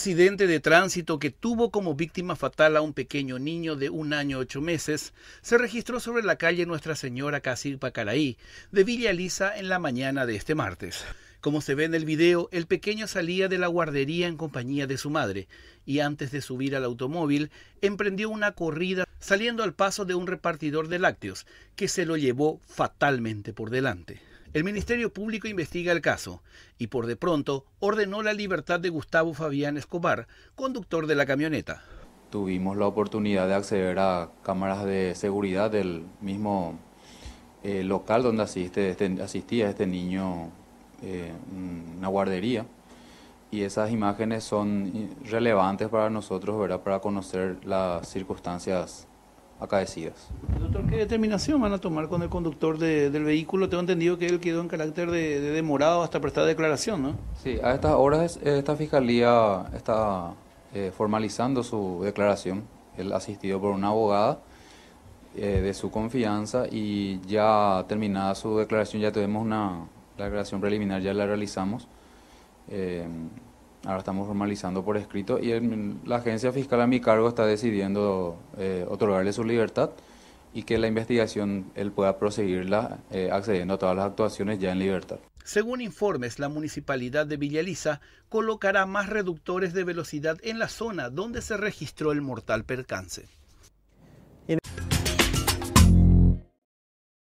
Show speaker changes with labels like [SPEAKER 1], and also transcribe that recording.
[SPEAKER 1] accidente de tránsito que tuvo como víctima fatal a un pequeño niño de un año ocho meses se registró sobre la calle Nuestra Señora Casir Pacaraí de Villa Lisa en la mañana de este martes. Como se ve en el video, el pequeño salía de la guardería en compañía de su madre y antes de subir al automóvil emprendió una corrida saliendo al paso de un repartidor de lácteos que se lo llevó fatalmente por delante. El Ministerio Público investiga el caso y por de pronto ordenó la libertad de Gustavo Fabián Escobar, conductor de la camioneta.
[SPEAKER 2] Tuvimos la oportunidad de acceder a cámaras de seguridad del mismo eh, local donde asiste, este, asistía este niño, eh, una guardería. Y esas imágenes son relevantes para nosotros, ¿verdad? para conocer las circunstancias Doctor,
[SPEAKER 1] ¿qué determinación van a tomar con el conductor del vehículo? Tengo entendido que él quedó en carácter de, demorado hasta prestar declaración, ¿no? Sí, a
[SPEAKER 2] estas horas eh, esta fiscalía está eh, formalizando su declaración. Él asistido por una abogada eh, de su confianza y ya terminada su declaración, ya tenemos una la declaración preliminar, ya la realizamos. Ahora estamos formalizando por escrito y la agencia fiscal a mi cargo está decidiendo eh, otorgarle su libertad y que la investigación él pueda proseguirla eh, accediendo a todas las actuaciones ya en libertad.
[SPEAKER 1] Según informes, la municipalidad de Villaliza colocará más reductores de velocidad en la zona donde se registró el mortal percance.